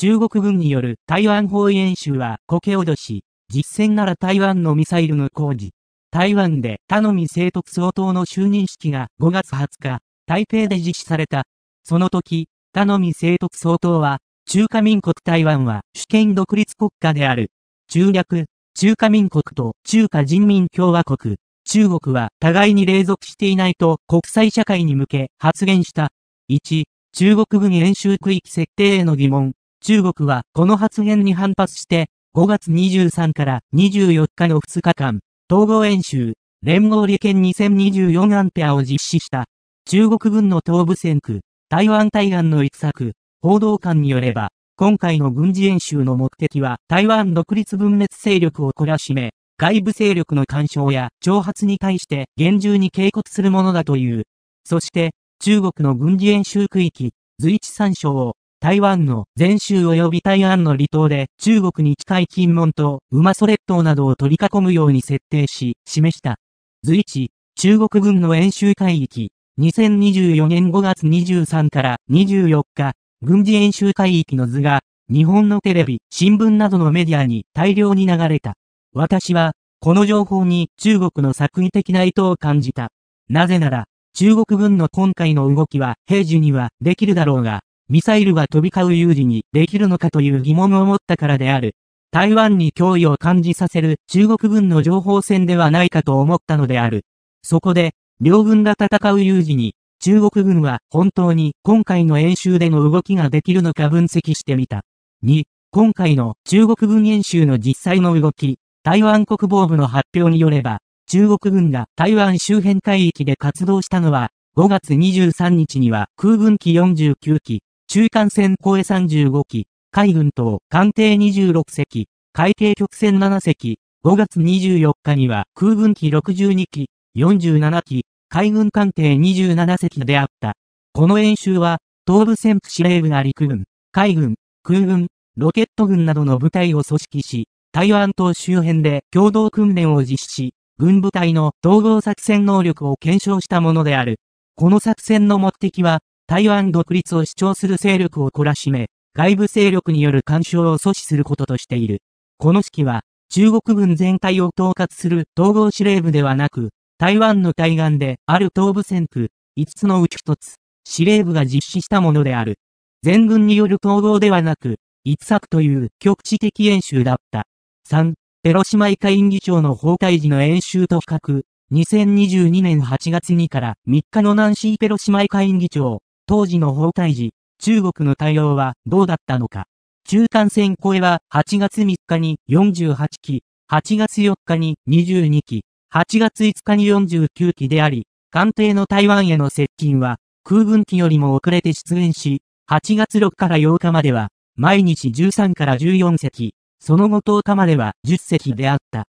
中国軍による台湾包囲演習は苔脅し、実戦なら台湾のミサイルの工事。台湾で頼み政徳総統の就任式が5月20日、台北で実施された。その時、頼み政徳総統は、中華民国台湾は主権独立国家である。中略、中華民国と中華人民共和国、中国は互いに隷属していないと国際社会に向け発言した。1、中国軍演習区域設定への疑問。中国はこの発言に反発して、5月23から24日の2日間、統合演習、連合利権2024アンペアを実施した。中国軍の東部戦区、台湾対岸の一作、報道官によれば、今回の軍事演習の目的は台湾独立分裂勢力を懲らしめ、外部勢力の干渉や挑発に対して厳重に警告するものだという。そして、中国の軍事演習区域、随地参照を台湾の全州及び台湾の離島で中国に近い金門島、馬ソ列島などを取り囲むように設定し、示した。図1、中国軍の演習海域、2024年5月23から24日、軍事演習海域の図が、日本のテレビ、新聞などのメディアに大量に流れた。私は、この情報に中国の作為的な意図を感じた。なぜなら、中国軍の今回の動きは平時にはできるだろうが、ミサイルは飛び交う有事にできるのかという疑問を持ったからである。台湾に脅威を感じさせる中国軍の情報戦ではないかと思ったのである。そこで、両軍が戦う有事に、中国軍は本当に今回の演習での動きができるのか分析してみた。2、今回の中国軍演習の実際の動き、台湾国防部の発表によれば、中国軍が台湾周辺海域で活動したのは、5月23日には空軍機49機、中間線越え35機、海軍等艦艇26隻、海警局船7隻、5月24日には空軍機62機、47機、海軍艦艇27隻であった。この演習は、東部戦区司令部が陸軍、海軍、空軍、ロケット軍などの部隊を組織し、台湾島周辺で共同訓練を実施し、軍部隊の統合作戦能力を検証したものである。この作戦の目的は、台湾独立を主張する勢力を懲らしめ、外部勢力による干渉を阻止することとしている。この式は、中国軍全体を統括する統合司令部ではなく、台湾の対岸である東部戦区、5つのうち1つ、司令部が実施したものである。全軍による統合ではなく、一作という局地的演習だった。3、ペロシマイ下院議長の法帯時の演習と比較、2022年8月2から3日の南シー・ペロシマイ下院議長、当時の包帯時、中国の対応はどうだったのか。中間線越えは8月3日に48機、8月4日に22機、8月5日に49機であり、艦艇の台湾への接近は空軍機よりも遅れて出現し、8月6から8日までは毎日13から14隻、その後10日までは10隻であった。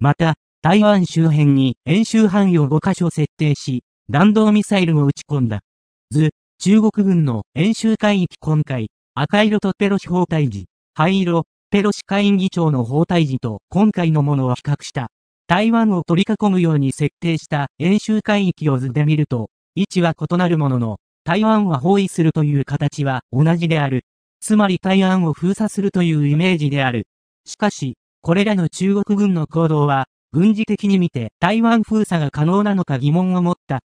また、台湾周辺に演習範囲を5カ所設定し、弾道ミサイルを撃ち込んだ。図、中国軍の演習海域今回、赤色とペロシ包帯時、灰色、ペロシ下院議長の包帯時と今回のものを比較した。台湾を取り囲むように設定した演習海域を図で見ると、位置は異なるものの、台湾は包囲するという形は同じである。つまり台湾を封鎖するというイメージである。しかし、これらの中国軍の行動は、軍事的に見て台湾封鎖が可能なのか疑問を持った。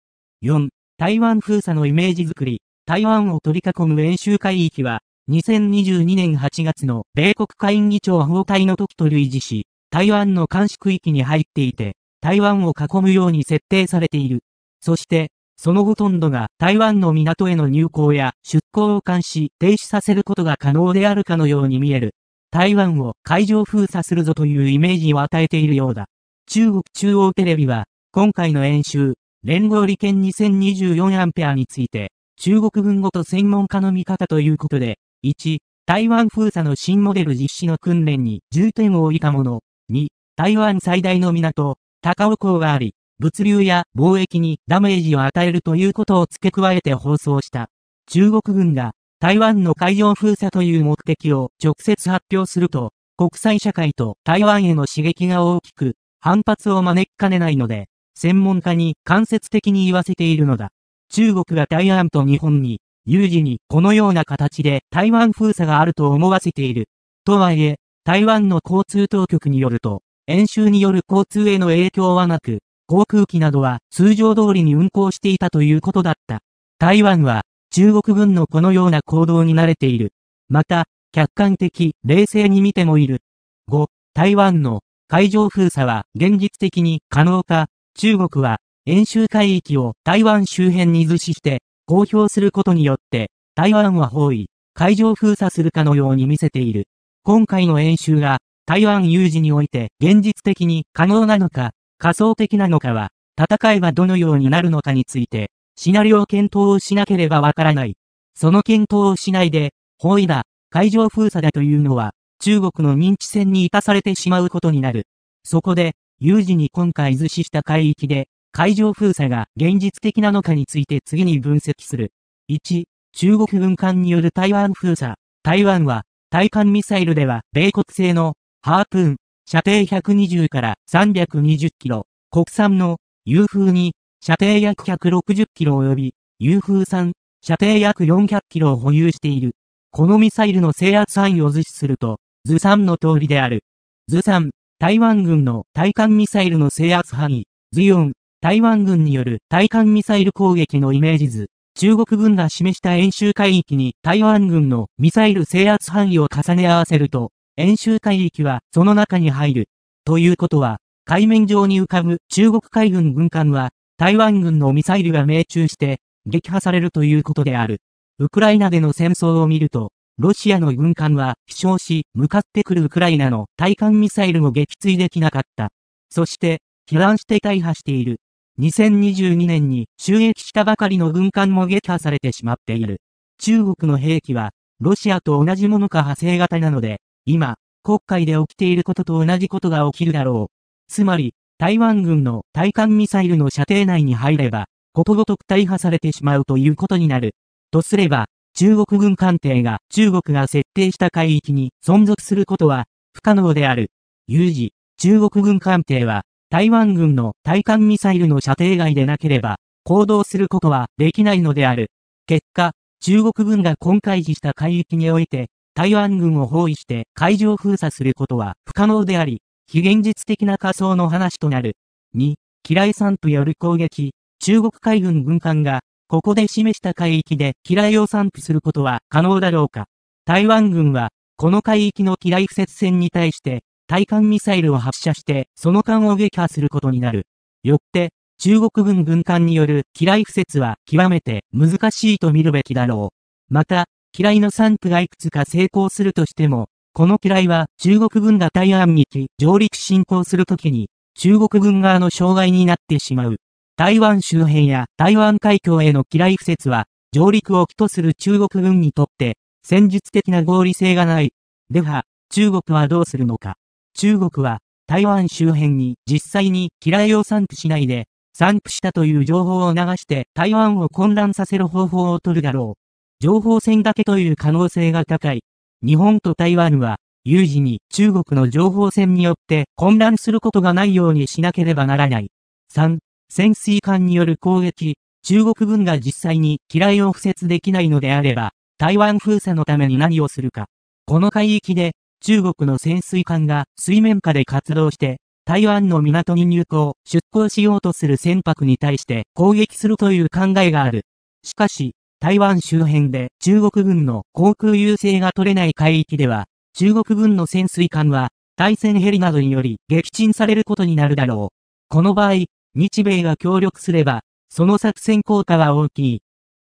4、台湾封鎖のイメージづくり、台湾を取り囲む演習海域は、2022年8月の米国会議長崩壊の時と類似し、台湾の監視区域に入っていて、台湾を囲むように設定されている。そして、そのほとんどが台湾の港への入港や出港を監視、停止させることが可能であるかのように見える。台湾を海上封鎖するぞというイメージを与えているようだ。中国中央テレビは、今回の演習、連合利権2 0 2 4アンペアについて、中国軍ごと専門家の見方ということで、1、台湾封鎖の新モデル実施の訓練に重点を置いたもの、2、台湾最大の港、高尾港があり、物流や貿易にダメージを与えるということを付け加えて放送した。中国軍が台湾の海洋封鎖という目的を直接発表すると、国際社会と台湾への刺激が大きく反発を招きかねないので、専門家に間接的に言わせているのだ。中国が台湾と日本に、有事にこのような形で台湾封鎖があると思わせている。とはいえ、台湾の交通当局によると、演習による交通への影響はなく、航空機などは通常通りに運航していたということだった。台湾は中国軍のこのような行動に慣れている。また、客観的、冷静に見てもいる。5、台湾の海上封鎖は現実的に可能か中国は演習海域を台湾周辺に図示して公表することによって台湾は包囲、海上封鎖するかのように見せている。今回の演習が台湾有事において現実的に可能なのか、仮想的なのかは、戦いはどのようになるのかについて、シナリオ検討をしなければわからない。その検討をしないで、包囲だ、海上封鎖だというのは、中国の認知戦に生かされてしまうことになる。そこで、有事に今回図示した海域で、海上封鎖が現実的なのかについて次に分析する。1、中国軍艦による台湾封鎖。台湾は、対艦ミサイルでは、米国製の、ハープーン、射程120から320キロ、国産の、u 風に、射程約160キロ及び、u 風3射程約400キロを保有している。このミサイルの制圧範囲を図示すると、図3の通りである。図3、台湾軍の対艦ミサイルの制圧範囲、ズヨン、台湾軍による対艦ミサイル攻撃のイメージ図、中国軍が示した演習海域に台湾軍のミサイル制圧範囲を重ね合わせると、演習海域はその中に入る。ということは、海面上に浮かぶ中国海軍軍艦は、台湾軍のミサイルが命中して、撃破されるということである。ウクライナでの戦争を見ると、ロシアの軍艦は飛翔し、向かってくるウクライナの対艦ミサイルも撃墜できなかった。そして、避難して大破している。2022年に襲撃したばかりの軍艦も撃破されてしまっている。中国の兵器は、ロシアと同じものか派生型なので、今、国会で起きていることと同じことが起きるだろう。つまり、台湾軍の対艦ミサイルの射程内に入れば、ことごとく大破されてしまうということになる。とすれば、中国軍艦艇が中国が設定した海域に存続することは不可能である。有事、中国軍艦艇は台湾軍の対艦ミサイルの射程外でなければ行動することはできないのである。結果、中国軍が今回時した海域において台湾軍を包囲して海上封鎖することは不可能であり、非現実的な仮想の話となる。2、嫌い散さんとよる攻撃、中国海軍軍艦がここで示した海域で機雷を散布することは可能だろうか。台湾軍は、この海域の機雷不設船に対して、対艦ミサイルを発射して、その艦を撃破することになる。よって、中国軍軍艦による機雷不設は極めて難しいと見るべきだろう。また、機雷の散布がいくつか成功するとしても、この機雷は中国軍が台湾に上陸進行するときに、中国軍側の障害になってしまう。台湾周辺や台湾海峡への機雷不説は、上陸を起とする中国軍にとって、戦術的な合理性がない。では、中国はどうするのか。中国は、台湾周辺に実際に機雷を散布しないで、散布したという情報を流して台湾を混乱させる方法を取るだろう。情報戦だけという可能性が高い。日本と台湾は、有事に中国の情報戦によって混乱することがないようにしなければならない。3、潜水艦による攻撃、中国軍が実際に機雷を敷設できないのであれば、台湾封鎖のために何をするか。この海域で、中国の潜水艦が水面下で活動して、台湾の港に入港、出港しようとする船舶に対して攻撃するという考えがある。しかし、台湾周辺で中国軍の航空優勢が取れない海域では、中国軍の潜水艦は、対戦ヘリなどにより撃沈されることになるだろう。この場合、日米が協力すれば、その作戦効果は大きい。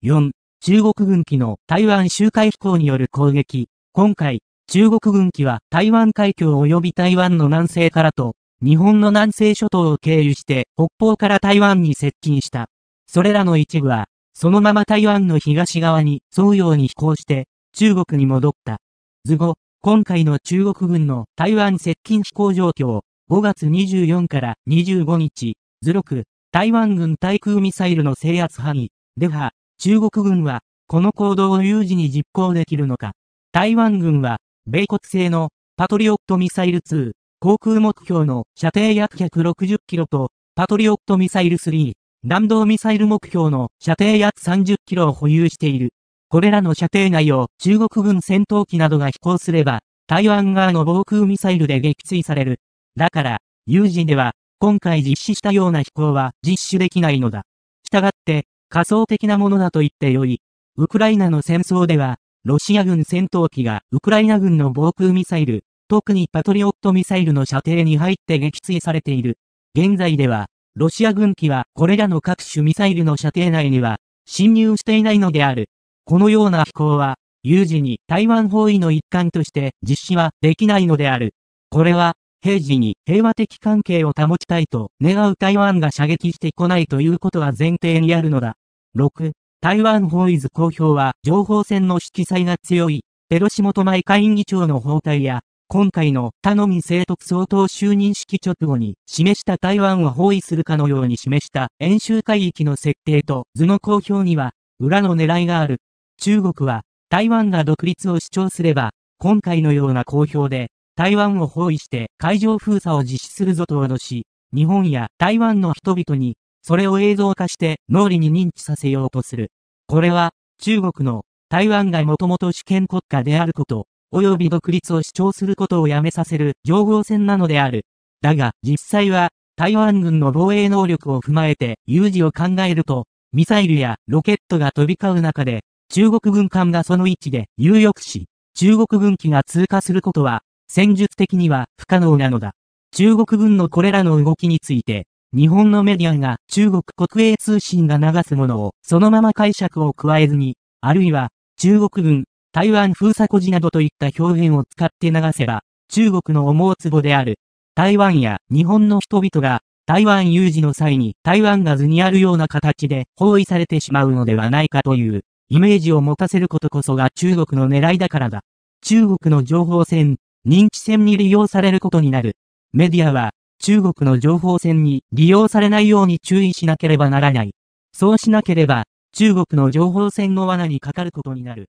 4、中国軍機の台湾周回飛行による攻撃。今回、中国軍機は台湾海峡及び台湾の南西からと、日本の南西諸島を経由して北方から台湾に接近した。それらの一部は、そのまま台湾の東側に沿うように飛行して、中国に戻った。図後、今回の中国軍の台湾接近飛行状況、5月24から25日、図録、台湾軍対空ミサイルの制圧範囲、では、中国軍は、この行動を有事に実行できるのか。台湾軍は、米国製のパトリオットミサイル2、航空目標の射程約160キロと、パトリオットミサイル3、弾道ミサイル目標の射程約30キロを保有している。これらの射程内を中国軍戦闘機などが飛行すれば、台湾側の防空ミサイルで撃墜される。だから、有事では、今回実施したような飛行は実施できないのだ。したがって、仮想的なものだと言ってよい。ウクライナの戦争では、ロシア軍戦闘機がウクライナ軍の防空ミサイル、特にパトリオットミサイルの射程に入って撃墜されている。現在では、ロシア軍機はこれらの各種ミサイルの射程内には侵入していないのである。このような飛行は、有事に台湾包囲の一環として実施はできないのである。これは平時に平和的関係を保ちたいと願う台湾が射撃してこないということは前提にあるのだ。6、台湾法イズ公表は情報戦の色彩が強い、ペロシ元前会議長の包帯や、今回の頼み聖徳総統就任式直後に示した台湾を包囲するかのように示した演習海域の設定と図の公表には裏の狙いがある。中国は台湾が独立を主張すれば今回のような公表で台湾を包囲して海上封鎖を実施するぞと脅し、日本や台湾の人々に、それを映像化して脳裏に認知させようとする。これは、中国の台湾がもともと主権国家であること、及び独立を主張することをやめさせる情報戦なのである。だが、実際は、台湾軍の防衛能力を踏まえて有事を考えると、ミサイルやロケットが飛び交う中で、中国軍艦がその位置で有力し、中国軍機が通過することは、戦術的には不可能なのだ。中国軍のこれらの動きについて、日本のメディアが中国国営通信が流すものをそのまま解釈を加えずに、あるいは中国軍、台湾封鎖孤児などといった表現を使って流せば、中国の思うつぼである。台湾や日本の人々が台湾有事の際に台湾が図にあるような形で包囲されてしまうのではないかというイメージを持たせることこそが中国の狙いだからだ。中国の情報戦認知戦に利用されることになる。メディアは、中国の情報戦に利用されないように注意しなければならない。そうしなければ、中国の情報戦の罠にかかることになる。